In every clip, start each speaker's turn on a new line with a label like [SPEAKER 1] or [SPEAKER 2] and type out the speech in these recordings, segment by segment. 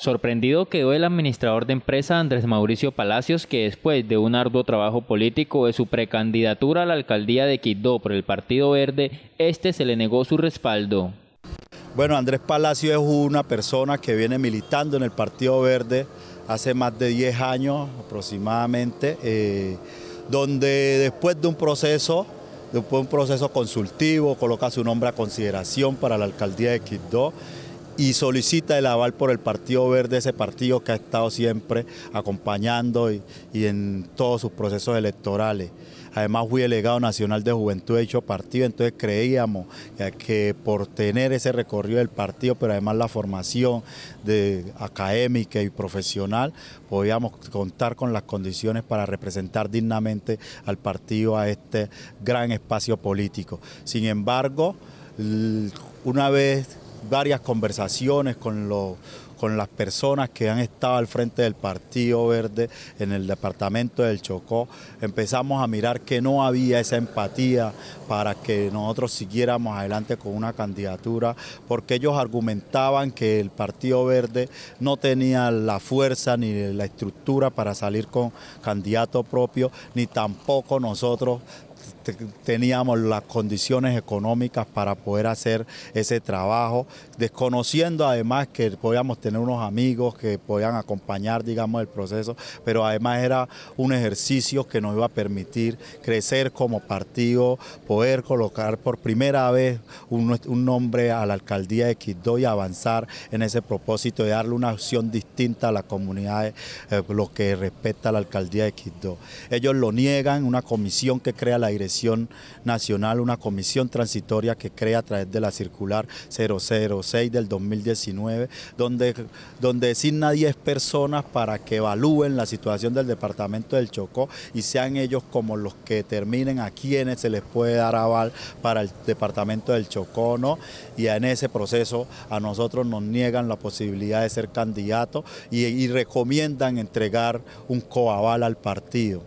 [SPEAKER 1] Sorprendido quedó el administrador de empresa Andrés Mauricio Palacios, que después de un arduo trabajo político de su precandidatura a la alcaldía de Quidó por el Partido Verde, este
[SPEAKER 2] se le negó su respaldo. Bueno, Andrés Palacios es una persona que viene militando en el Partido Verde hace más de 10 años aproximadamente, eh, donde después de un proceso, de un proceso consultivo, coloca su nombre a consideración para la alcaldía de Quidó y solicita el aval por el Partido Verde, ese partido que ha estado siempre acompañando y, en todos sus procesos electorales. Además fui delegado nacional de juventud de dicho partido, entonces creíamos que por tener ese recorrido del partido, pero además la formación de académica y profesional, podíamos contar con las condiciones para representar dignamente al partido a este gran espacio político. Sin embargo, una vez varias conversaciones con los con las personas que han estado al frente del Partido Verde en el departamento del Chocó, empezamos a mirar que no había esa empatía para que nosotros siguiéramos adelante con una candidatura, porque ellos argumentaban que el Partido Verde no tenía la fuerza ni la estructura para salir con candidato propio, ni tampoco nosotros teníamos las condiciones económicas para poder hacer ese trabajo, desconociendo además que podíamos tener unos amigos que podían acompañar, digamos, el proceso, pero además era un ejercicio que nos iba a permitir crecer como partido, poder colocar por primera vez un, nombre a la alcaldía de Quito y avanzar en ese propósito de darle una opción distinta a la comunidad, eh, lo que respeta a la alcaldía de Quito. Ellos lo niegan, una comisión que crea la Dirección Nacional una comisión transitoria que crea a través de la circular 006 del 2019, donde, donde designa 10 personas para que evalúen la situación del departamento del Chocó y sean ellos como los que determinen a quiénes se les puede dar aval para el departamento del Chocó, ¿no? Y en ese proceso a nosotros nos niegan la posibilidad de ser candidato y, y recomiendan entregar un coaval al partido.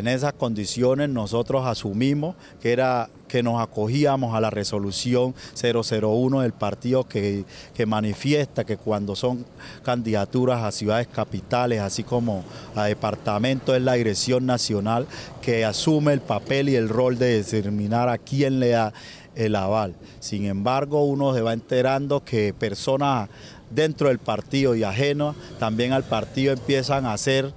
[SPEAKER 2] En esas condiciones nosotros asumimos que era que nos acogíamos a la resolución 001 del partido que, que, manifiesta que cuando son candidaturas a ciudades capitales, así como a departamentos, es la dirección nacional que asume el papel y el rol de determinar a quién le da el aval. Sin embargo, uno se va enterando que personas dentro del partido y ajenas también al partido empiezan a hacer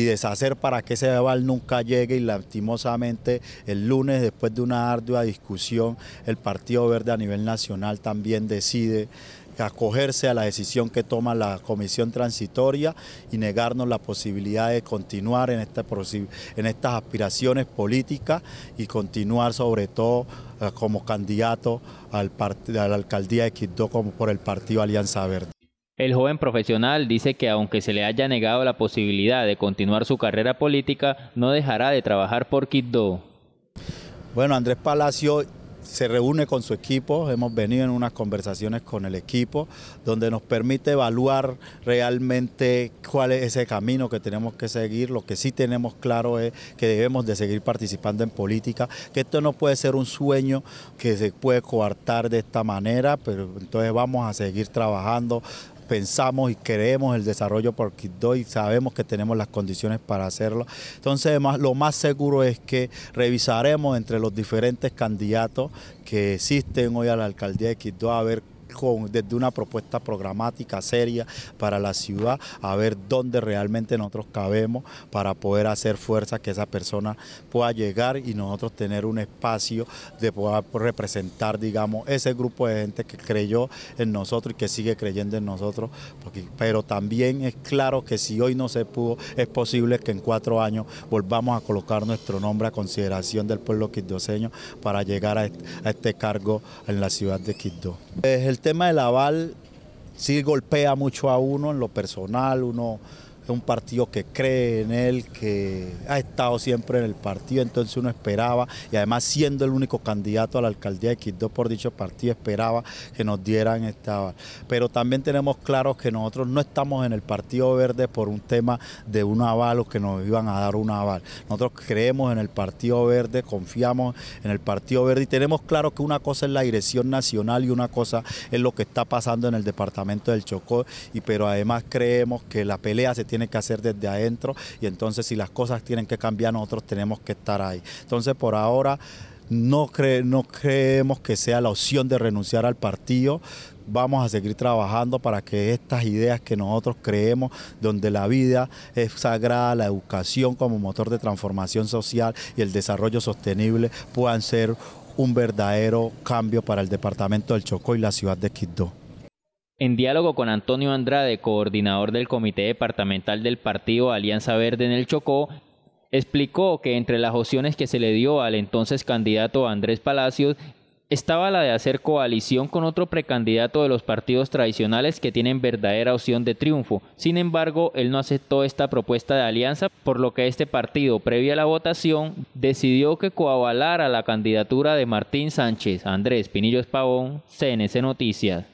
[SPEAKER 2] y deshacer para que ese aval nunca llegue y lastimosamente el lunes después de una ardua discusión el Partido Verde a nivel nacional también decide acogerse a la decisión que toma la comisión transitoria y negarnos la posibilidad de continuar en, estas aspiraciones políticas y continuar sobre todo eh, como candidato al a la alcaldía de Quito como por el partido Alianza Verde. El joven
[SPEAKER 1] profesional dice que aunque se le haya negado la posibilidad de continuar su carrera política, no
[SPEAKER 2] dejará de trabajar por Kiddo. Bueno, Andrés Palacio se reúne con su equipo, hemos venido en unas conversaciones con el equipo, donde nos permite evaluar realmente cuál es ese camino que tenemos que seguir, lo que sí tenemos claro es que debemos de seguir participando en política, que esto no puede ser un sueño que se puede coartar de esta manera, pero entonces vamos a seguir trabajando pensamos y queremos el desarrollo por Quito y sabemos que tenemos las condiciones para hacerlo. Entonces, además, lo más seguro es que revisaremos entre los diferentes candidatos que existen hoy a la alcaldía de Quito a ver desde una propuesta programática seria para la ciudad, a ver dónde realmente nosotros cabemos para poder hacer fuerza que esa persona pueda llegar y nosotros tener un espacio de poder representar, digamos, ese grupo de gente que creyó en nosotros y que sigue creyendo en nosotros. Porque, pero también es claro que si hoy no se pudo, es posible que en cuatro años volvamos a colocar nuestro nombre a consideración del pueblo quindoseño para llegar a, este cargo en la ciudad de Quito Es el tema del aval sí golpea mucho a uno en lo personal, uno es un partido que cree en él, que ha estado siempre en el partido, entonces uno esperaba, y además siendo el único candidato a la alcaldía de Quito por dicho partido, esperaba que nos dieran esta... Pero también tenemos claro que nosotros no estamos en el Partido Verde por un tema de un aval o que nos iban a dar un aval. Nosotros creemos en el Partido Verde, confiamos en el Partido Verde y tenemos claro que una cosa es la dirección nacional y una cosa es lo que está pasando en el departamento del Chocó, y pero además creemos que la pelea se tiene tiene que hacer desde adentro y entonces si las cosas tienen que cambiar nosotros tenemos que estar ahí. Entonces por ahora no, no creemos que sea la opción de renunciar al partido, vamos a seguir trabajando para que estas ideas que nosotros creemos, donde la vida es sagrada, la educación como motor de transformación social y el desarrollo sostenible, puedan ser un verdadero cambio para el departamento del Chocó y la ciudad de Quito.
[SPEAKER 1] En diálogo con Antonio Andrade, coordinador del Comité Departamental del Partido Alianza Verde en el Chocó, explicó que entre las opciones que se le dio al entonces candidato Andrés Palacios estaba la de hacer coalición con otro precandidato de los partidos tradicionales que tienen verdadera opción de triunfo. Sin embargo, él no aceptó esta propuesta de alianza, por lo que este partido, previa a la votación, decidió que coavalara la candidatura de Martín Sánchez, Andrés Pinillos Pavón, CNC Noticias.